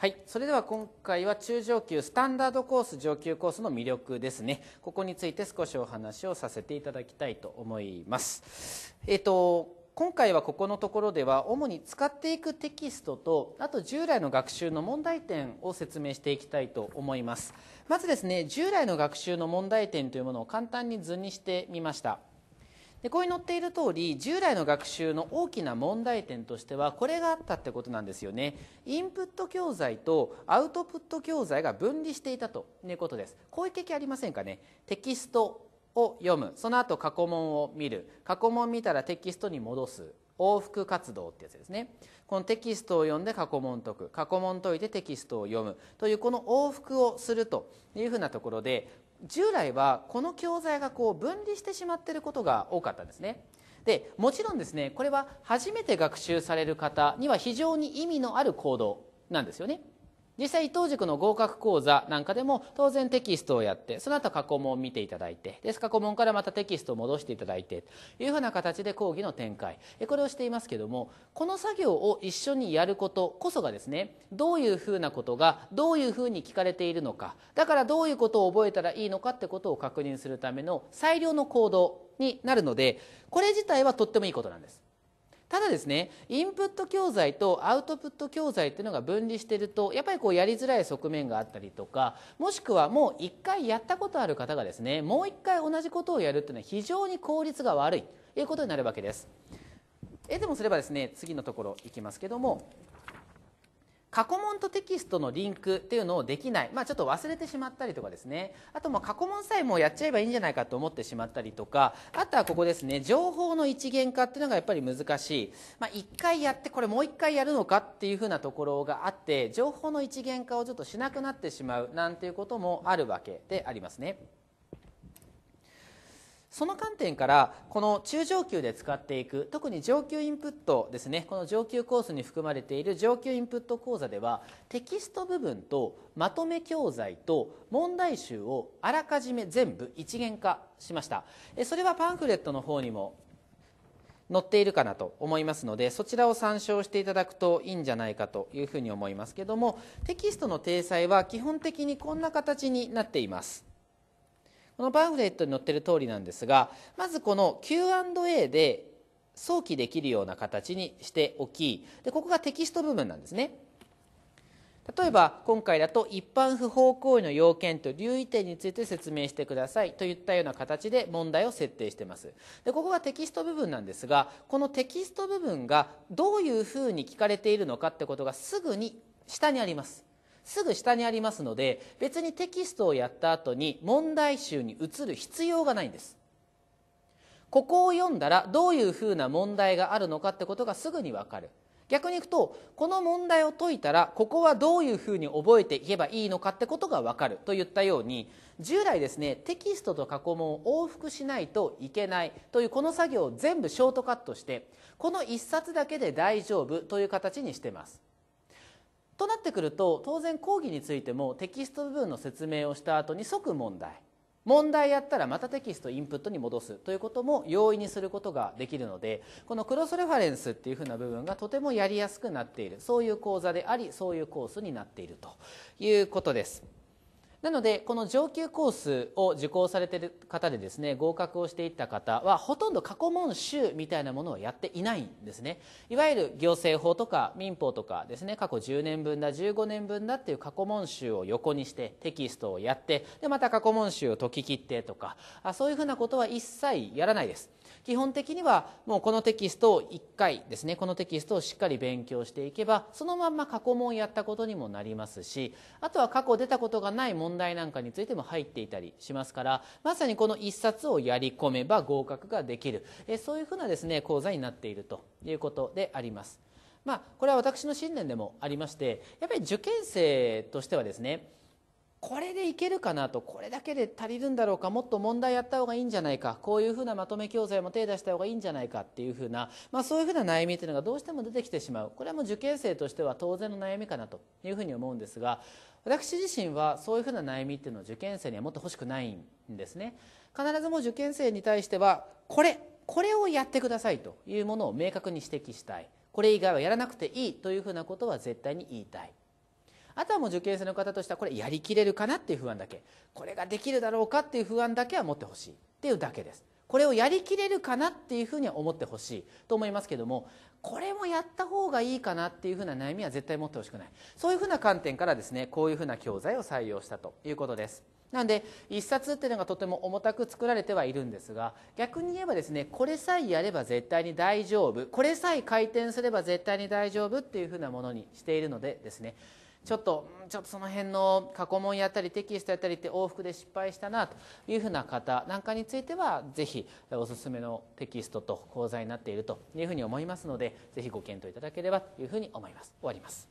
はい、それでは今回は中上級スタンダードコース上級コースの魅力ですねここについて少しお話をさせていただきたいと思います。えっと今回はここのところでは主に使っていくテキストとあと従来の学習の問題点を説明していきたいと思いますまずですね従来の学習の問題点というものを簡単に図にしてみましたでここに載っている通り従来の学習の大きな問題点としてはこれがあったってことなんですよねインプット教材とアウトプット教材が分離していたということですこういう経験ありませんかねテキストを読むその後過去問を見る過去問見たらテキストに戻す往復活動ってやつですねこのテキストを読んで過去問解く過去問解いてテキストを読むというこの往復をするというふうなところで従来はこの教材がこう分離してしまっていることが多かったんですね。でもちろんですねこれは初めて学習される方には非常に意味のある行動なんですよね。実際伊藤塾の合格講座なんかでも当然テキストをやってその後過去問を見ていただいてです過去問からまたテキストを戻していただいてというふうな形で講義の展開これをしていますけどもこの作業を一緒にやることこそがですねどういうふうなことがどういうふうに聞かれているのかだからどういうことを覚えたらいいのかってことを確認するための最良の行動になるのでこれ自体はとってもいいことなんです。ただですねインプット教材とアウトプット教材っていうのが分離してるとやっぱりこうやりづらい側面があったりとかもしくはもう1回やったことある方がですねもう1回同じことをやるっていうのは非常に効率が悪いということになるわけです。えでもすればですね次のところいきますけども過去問とテキストのリンクっていうのをできない、まあ、ちょっと忘れてしまったりとかですねあともう過去問さえもうやっちゃえばいいんじゃないかと思ってしまったりとかあとはここですね情報の一元化っていうのがやっぱり難しい、まあ、1回やってこれもう1回やるのかっていうふうなところがあって情報の一元化をちょっとしなくなってしまうなんていうこともあるわけでありますね。その観点からこの中上級で使っていく特に上級インプットですねこの上級コースに含まれている上級インプット講座ではテキスト部分とまとめ教材と問題集をあらかじめ全部一元化しましたそれはパンフレットの方にも載っているかなと思いますのでそちらを参照していただくといいんじゃないかというふうに思いますけどもテキストの体裁は基本的にこんな形になっていますこのパンフレットに載ってる通りなんですがまずこの Q&A で想起できるような形にしておきでここがテキスト部分なんですね。例えば今回だと一般不法行為の要件と留意点について説明してくださいといったような形で問題を設定してますでここがテキスト部分なんですがこのテキスト部分がどういうふうに聞かれているのかってことがすぐに下にありますすぐ下にありますので別にテキストをやった後に問題集に移る必要がないんですここを読んだらどういうふうな問題があるのかってことがすぐに分かる逆にいくとこの問題を解いたらここはどういうふうに覚えていけばいいのかってことが分かるといったように従来ですねテキストと過去問を往復しないといけないというこの作業を全部ショートカットしてこの1冊だけで大丈夫という形にしてます。となってくると当然講義についてもテキスト部分の説明をした後に即問題問題やったらまたテキストインプットに戻すということも容易にすることができるのでこのクロスレファレンスっていうふうな部分がとてもやりやすくなっているそういう講座でありそういうコースになっているということです。なので、この上級コースを受講されている方でですね、合格をしていった方は、ほとんど過去問集みたいなものをやっていないんですね。いわゆる行政法とか民法とかですね、過去10年分だ、15年分だっていう過去問集を横にして、テキストをやって、で、また過去問集を解き切ってとか、そういうふうなことは一切やらないです。基本的にはもうこのテキストを1回ですねこのテキストをしっかり勉強していけばそのまんま過去問やったことにもなりますしあとは過去出たことがない問題なんかについても入っていたりしますからまさにこの1冊をやり込めば合格ができるえそういうふうなですね講座になっているということであります。まあ、これは私の信念でもありましてやっぱり受験生としてはですねこれでいけるかなとこれだけで足りるんだろうかもっと問題やった方がいいんじゃないかこういうふうなまとめ教材も手出した方がいいんじゃないかっていうふうな、まあ、そういうふうな悩みというのがどうしても出てきてしまうこれはもう受験生としては当然の悩みかなというふうに思うんですが私自身はそういうふうな悩みっていうのを受験生にはもっと欲しくないんですね。必ずも受験生に対してはこれこれをやってくださいというものを明確に指摘したいこれ以外はやらなくていいというふうなことは絶対に言いたい。あとはもう受験生の方としてはこれやりきれるかなっていう不安だけこれができるだろうかっていう不安だけは持ってほしいっていうだけですこれをやりきれるかなっていうふうには思ってほしいと思いますけどもこれもやった方がいいかなっていうふうな悩みは絶対持ってほしくないそういうふうな観点からですねこういうふうな教材を採用したということですなので1冊っていうのがとても重たく作られてはいるんですが逆に言えばですねこれさえやれば絶対に大丈夫これさえ回転すれば絶対に大丈夫っていうふうなものにしているのでですねちょっとちょっとその辺の過去問やったりテキストやったりって往復で失敗したなというふうな方なんかについてはぜひおすすめのテキストと講座になっているというふうに思いますのでぜひご検討いただければというふうに思います。終わります